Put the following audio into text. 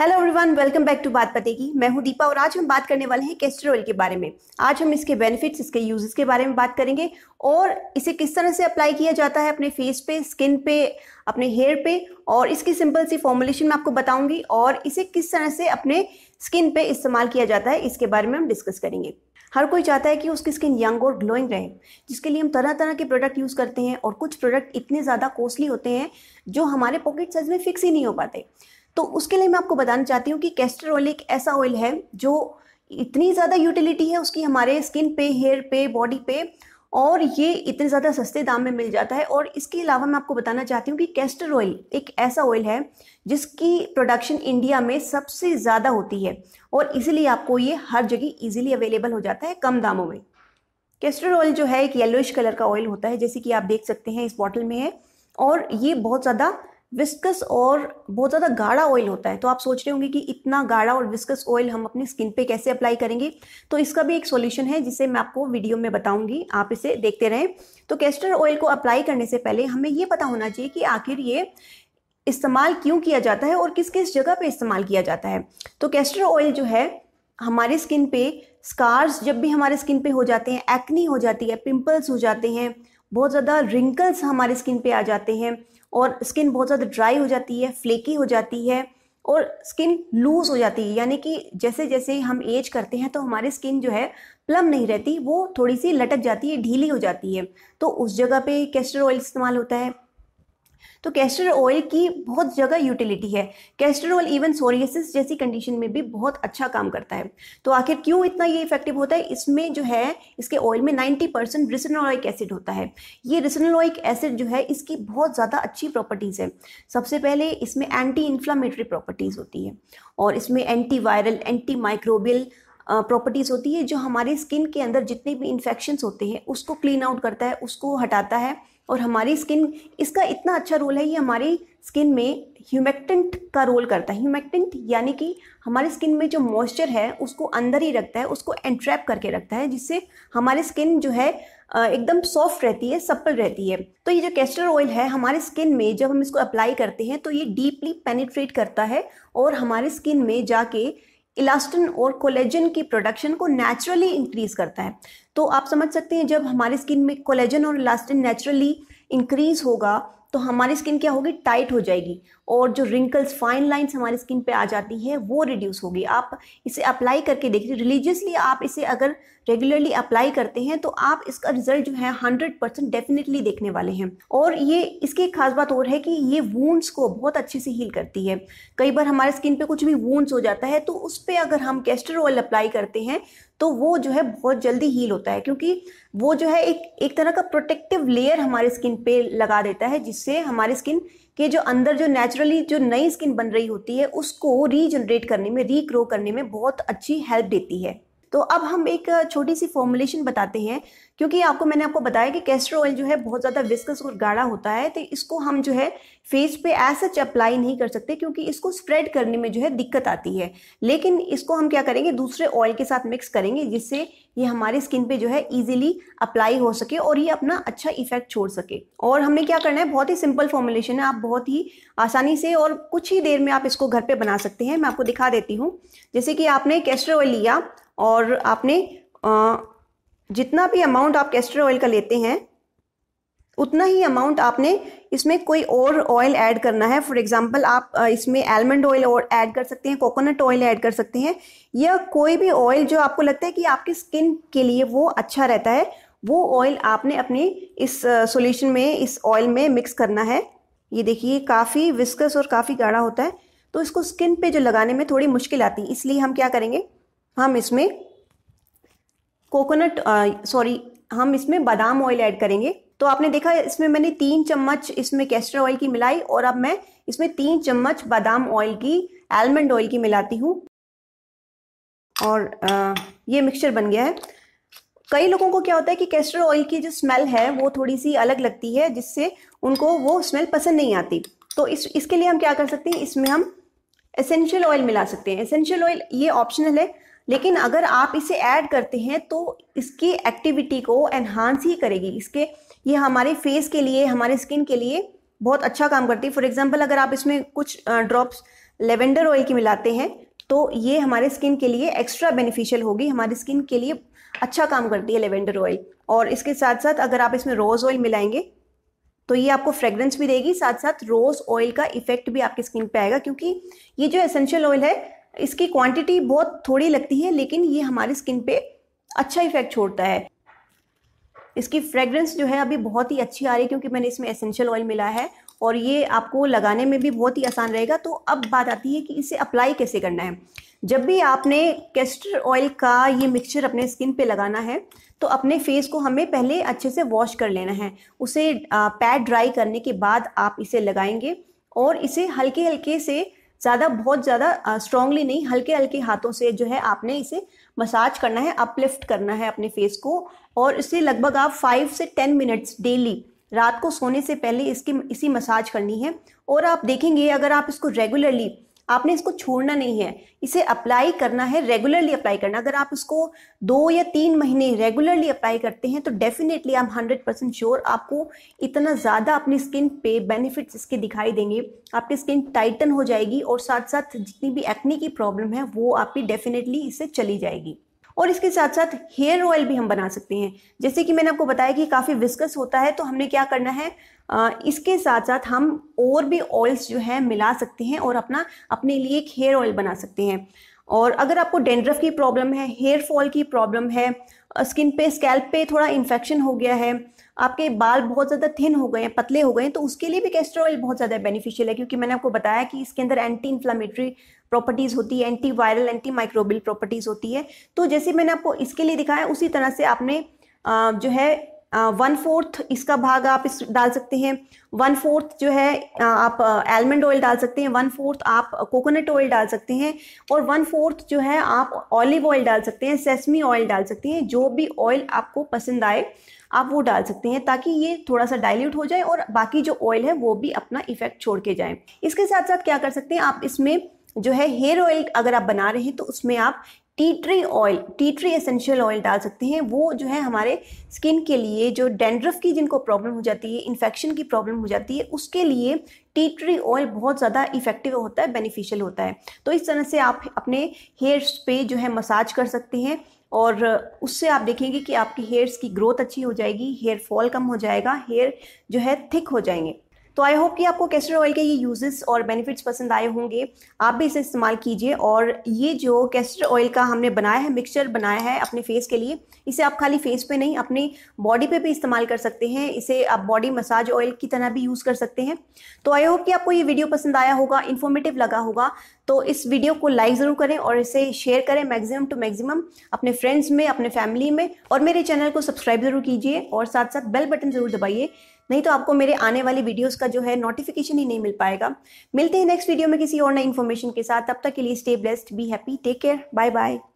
hello everyone welcome back to बात पते की मैं हूं दीपा और आज हम बात करने वाले हैं कैस्टर ऑयल के बारे में आज हम इसके बेनिफिट्स इसके यूजेस के बारे में बात करेंगे और इसे किस तरह से अप्लाई किया जाता है अपने फेस पे स्किन पे अपने हेयर पे और इसकी सिंपल सी फॉर्मुलेशन मैं आपको बताऊंगी और इसे किस तरह से अपने स्किन पे इस्तेमाल किया जाता है इसके बारे में हम डिस्कस करेंगे हर कोई चाहता है कि उसकी स्किन यंग और ग्लोइंग रहे जिसके लिए हम तरह तरह के प्रोडक्ट यूज़ करते हैं और कुछ प्रोडक्ट इतने ज़्यादा कॉस्टली होते हैं जो हमारे पॉकेट साइज में फिक्स ही नहीं हो पाते तो उसके लिए मैं आपको बताना चाहती हूँ कि कैस्टर ऑयल एक ऐसा ऑयल है जो इतनी ज़्यादा यूटिलिटी है उसकी हमारे स्किन पे हेयर पे बॉडी पे और ये इतने ज़्यादा सस्ते दाम में मिल जाता है और इसके अलावा मैं आपको बताना चाहती हूँ कि कैस्टर ऑयल एक ऐसा ऑयल है जिसकी प्रोडक्शन इंडिया में सबसे ज़्यादा होती है और इसीलिए आपको ये हर जगह ईज़िली अवेलेबल हो जाता है कम दामों में कैस्टर ऑयल जो है एक येलोइश कलर का ऑयल होता है जैसे कि आप देख सकते हैं इस बॉटल में है और ये बहुत ज़्यादा विस्कस और बहुत ज़्यादा गाढ़ा ऑयल होता है तो आप सोच रहे होंगे कि इतना गाढ़ा और विस्कस ऑयल हम अपनी स्किन पे कैसे अप्लाई करेंगे तो इसका भी एक सॉल्यूशन है जिसे मैं आपको वीडियो में बताऊंगी आप इसे देखते रहें तो कैस्टर ऑयल को अप्लाई करने से पहले हमें ये पता होना चाहिए कि आखिर ये इस्तेमाल क्यों किया जाता है और किस किस जगह पर इस्तेमाल किया जाता है तो कैस्टर ऑयल जो है हमारे स्किन पे स्कार्स जब भी हमारे स्किन पे हो जाते हैं एक्नी हो जाती है पिंपल्स हो जाते हैं बहुत ज़्यादा रिंकल्स हमारे स्किन पे आ जाते हैं और स्किन बहुत ज़्यादा ड्राई हो जाती है फ्लेकी हो जाती है और स्किन लूज हो जाती है यानी कि जैसे जैसे हम एज करते हैं तो हमारी स्किन जो है प्लम नहीं रहती वो थोड़ी सी लटक जाती है ढीली हो जाती है तो उस जगह पे कैस्टर ऑयल इस्तेमाल होता है तो कैस्टर ऑयल की बहुत जगह यूटिलिटी है कैस्टर ऑयल इवन सोरियसिस जैसी कंडीशन में भी बहुत अच्छा काम करता है तो आखिर क्यों इतना ये इफेक्टिव होता है इसमें जो है इसके ऑयल में 90 परसेंट रिसनोलॉइक एसिड होता है ये रिसनोलॉइक एसिड जो है इसकी बहुत ज़्यादा अच्छी प्रॉपर्टीज़ है सबसे पहले इसमें एंटी इन्फ्लामेटरी प्रॉपर्टीज़ होती है और इसमें anti viral anti microbial properties होती है जो हमारे स्किन के अंदर जितने भी इन्फेक्शन होते हैं उसको क्लीन आउट करता है उसको हटाता है और हमारी स्किन इसका इतना अच्छा रोल है ये हमारी स्किन में ह्यूमेक्टेंट का रोल करता है ह्यूमेक्टेंट यानी कि हमारे स्किन में जो मॉइस्चर है उसको अंदर ही रखता है उसको एंट्रैप करके रखता है जिससे हमारी स्किन जो है एकदम सॉफ्ट रहती है सप्पल रहती है तो ये जो कैस्टर ऑयल है हमारे स्किन में जब हम इसको अप्लाई करते हैं तो ये डीपली पेनिट्रेट करता है और हमारे स्किन में जाके इलास्टिन और कोलेजन की प्रोडक्शन को नेचुरली इंक्रीज करता है तो आप समझ सकते हैं जब हमारी स्किन में कोलेजन और इलास्टिन नेचुरली इंक्रीज होगा तो हमारी स्किन क्या होगी टाइट हो जाएगी और जो रिंकल्स फाइन लाइंस हमारी स्किन पे आ जाती है वो रिड्यूस होगी आप इसे अप्लाई करके देखिए रिलीजियसली आप इसे अगर रेगुलरली अप्लाई करते हैं तो आप इसका रिजल्ट जो है हंड्रेड परसेंट डेफिनेटली देखने वाले हैं और ये इसकी एक खास बात और है कि ये वूंड्स को बहुत अच्छे से हील करती है कई बार हमारे स्किन पे कुछ भी वूंड्स हो जाता है तो उस पर अगर हम कैस्टर ऑयल अप्लाई करते हैं तो वो जो है बहुत जल्दी हील होता है क्योंकि वो जो है एक एक तरह का प्रोटेक्टिव लेयर हमारे स्किन पे लगा देता है जिससे हमारे स्किन के जो अंदर जो नेचुरली जो नई स्किन बन रही होती है उसको रीजनरेट करने में रीग्रो करने में बहुत अच्छी हेल्प देती है तो अब हम एक छोटी सी फॉर्मुलेशन बताते हैं क्योंकि आपको मैंने आपको बताया कि कैस्टर ऑयल जो है बहुत ज़्यादा विस्कस और गाढ़ा होता है तो इसको हम जो है फेस पे ऐसे सच अप्लाई नहीं कर सकते क्योंकि इसको स्प्रेड करने में जो है दिक्कत आती है लेकिन इसको हम क्या करेंगे दूसरे ऑयल के साथ मिक्स करेंगे जिससे ये हमारी स्किन पे जो है इजीली अप्लाई हो सके और ये अपना अच्छा इफेक्ट छोड़ सके और हमें क्या करना है बहुत ही सिंपल फॉर्मुलेशन है आप बहुत ही आसानी से और कुछ ही देर में आप इसको घर पे बना सकते हैं मैं आपको दिखा देती हूँ जैसे कि आपने कैस्टर ऑयल लिया और आपने जितना भी अमाउंट आप कैस्टर ऑयल का लेते हैं उतना ही अमाउंट आपने इसमें कोई और ऑयल ऐड करना है फॉर एग्जांपल आप इसमें आलमंड ऑयल और ऐड कर सकते हैं कोकोनट ऑयल ऐड कर सकते हैं या कोई भी ऑयल जो आपको लगता है कि आपकी स्किन के लिए वो अच्छा रहता है वो ऑयल आपने अपने इस सॉल्यूशन में इस ऑयल में मिक्स करना है ये देखिए काफ़ी विस्कस और काफ़ी गाढ़ा होता है तो इसको स्किन पे जो लगाने में थोड़ी मुश्किल आती है इसलिए हम क्या करेंगे हम इसमें कोकोनट सॉरी हम इसमें बादाम ऑयल ऐड करेंगे तो आपने देखा इसमें मैंने तीन चम्मच इसमें कैस्टर ऑयल की मिलाई और अब मैं इसमें तीन चम्मच बादाम ऑयल की आलमंड ऑयल की मिलाती हूँ और आ, ये मिक्सचर बन गया है कई लोगों को क्या होता है कि कैस्टर ऑयल की जो स्मेल है वो थोड़ी सी अलग लगती है जिससे उनको वो स्मेल पसंद नहीं आती तो इस इसके लिए हम क्या कर सकते हैं इसमें हम एसेंशियल ऑयल मिला सकते हैं एसेंशियल ऑयल ये ऑप्शनल है लेकिन अगर आप इसे ऐड करते हैं तो इसकी एक्टिविटी को एनहांस ही करेगी इसके ये हमारे फेस के लिए हमारे स्किन के लिए बहुत अच्छा काम करती है फॉर एग्जाम्पल अगर आप इसमें कुछ ड्रॉप्स लेवेंडर ऑयल की मिलाते हैं तो ये हमारे स्किन के लिए एक्स्ट्रा बेनिफिशियल होगी हमारी स्किन के लिए अच्छा काम करती है लेवेंडर ऑयल और इसके साथ साथ अगर आप इसमें रोज़ ऑयल मिलाएंगे तो ये आपको फ्रेग्रेंस भी देगी साथ साथ रोज़ ऑयल का इफेक्ट भी आपकी स्किन पे आएगा क्योंकि ये जो एसेंशियल ऑयल है इसकी क्वांटिटी बहुत थोड़ी लगती है लेकिन ये हमारी स्किन पे अच्छा इफेक्ट छोड़ता है इसकी फ्रेग्रेंस जो है अभी बहुत ही अच्छी आ रही है क्योंकि मैंने इसमें एसेंशियल ऑयल मिला है और ये आपको लगाने में भी बहुत ही आसान रहेगा तो अब बात आती है कि इसे अप्लाई कैसे करना है जब भी आपने कैस्टर ऑयल का ये मिक्सचर अपने स्किन पे लगाना है तो अपने फेस को हमें पहले अच्छे से वॉश कर लेना है उसे पैड ड्राई करने के बाद आप इसे लगाएंगे और इसे हल्के हल्के से ज़्यादा बहुत ज़्यादा स्ट्रांगली नहीं हल्के हल्के हाथों से जो है आपने इसे मसाज करना है अपलिफ्ट करना है अपने फेस को और इसे लगभग आप फाइव से टेन मिनट्स डेली रात को सोने से पहले इसकी इसी मसाज करनी है और आप देखेंगे अगर आप इसको रेगुलरली आपने इसको छोड़ना नहीं है इसे अप्लाई करना है रेगुलरली अप्लाई करना अगर आप इसको दो या तीन महीने रेगुलरली अप्लाई करते हैं तो डेफिनेटली आप हंड्रेड परसेंट श्योर आपको इतना ज़्यादा अपनी स्किन पे बेनिफिट्स इसके दिखाई देंगे आपकी स्किन टाइटन हो जाएगी और साथ साथ जितनी भी एक्ने की प्रॉब्लम है वो आपकी डेफिनेटली इससे चली जाएगी और इसके साथ साथ हेयर ऑयल भी हम बना सकते हैं जैसे कि मैंने आपको बताया कि काफ़ी विस्कस होता है तो हमने क्या करना है इसके साथ साथ हम और भी ऑयल्स जो है मिला सकते हैं और अपना अपने लिए एक हेयर ऑयल बना सकते हैं और अगर आपको डेंड्रफ की प्रॉब्लम है हेयर फॉल की प्रॉब्लम है स्किन पे स्कैल्प पे थोड़ा इन्फेक्शन हो गया है आपके बाल बहुत ज़्यादा थिन हो गए हैं पतले हो गए हैं तो उसके लिए भी कैस्टर ऑयल बहुत ज़्यादा बेनिफिशियल है क्योंकि मैंने आपको बताया कि इसके अंदर एंटी इन्फ्लामेटरी प्रॉपर्टीज़ होती है anti viral anti microbial properties होती है तो जैसे मैंने आपको इसके लिए दिखाया उसी तरह से आपने जो है वन फोर्थ इसका भाग आप इस डाल सकते हैं वन फोर्थ जो है आप एलमंड ऑयल डाल सकते हैं वन फोर्थ आप कोकोनट ऑयल डाल सकते हैं और वन फोर्थ जो है आप ऑलिव ऑयल डाल सकते हैं सेसमी ऑयल डाल सकते हैं जो भी ऑयल आपको पसंद आए आप वो डाल सकते हैं ताकि ये थोड़ा सा डाइल्यूट हो जाए और बाकी जो ऑयल है वो भी अपना इफेक्ट छोड़ के जाए इसके साथ साथ क्या कर सकते हैं आप इसमें जो है हेयर ऑयल अगर आप बना रहे हैं तो उसमें आप tea tree oil tea tree essential oil डाल सकते हैं वो जो है हमारे स्किन के लिए जो डेंड्रफ की जिनको प्रॉब्लम हो जाती है इन्फेक्शन की प्रॉब्लम हो जाती है उसके लिए टी ट्री ऑयल बहुत ज़्यादा इफेक्टिव होता है बेनिफिशियल होता है तो इस तरह से आप अपने हेयर्स पे जो है मसाज कर सकते हैं और उससे आप देखेंगे कि आपकी हेयर्स की ग्रोथ अच्छी हो जाएगी हेयर फॉल कम हो जाएगा हेयर जो है थिक हो जाएंगे तो आई होप कि आपको कैस्टर ऑयल के ये यूजेस और बेनिफिट्स पसंद आए होंगे आप भी इसे इस्तेमाल कीजिए और ये जो कैस्टर ऑयल का हमने बनाया है मिक्सचर बनाया है अपने फेस के लिए इसे आप खाली फेस पे नहीं अपनी बॉडी पे भी इस्तेमाल कर सकते हैं इसे आप बॉडी मसाज ऑयल की तरह भी यूज़ कर सकते हैं तो आई होप कि आपको ये वीडियो पसंद आया होगा इन्फॉर्मेटिव लगा होगा तो इस वीडियो को लाइक ज़रूर करें और इसे शेयर करें मैक्सिमम टू मैक्सिमम अपने फ्रेंड्स में अपने फैमिली में और मेरे चैनल को सब्सक्राइब ज़रूर कीजिए और साथ साथ बेल बटन ज़रूर दबाइए नहीं तो आपको मेरे आने वाली वीडियोस का जो है नोटिफिकेशन ही नहीं मिल पाएगा मिलते हैं नेक्स्ट वीडियो में किसी और नई इन्फॉर्मेशन के साथ तब तक के लिए stay blessed be happy take care bye bye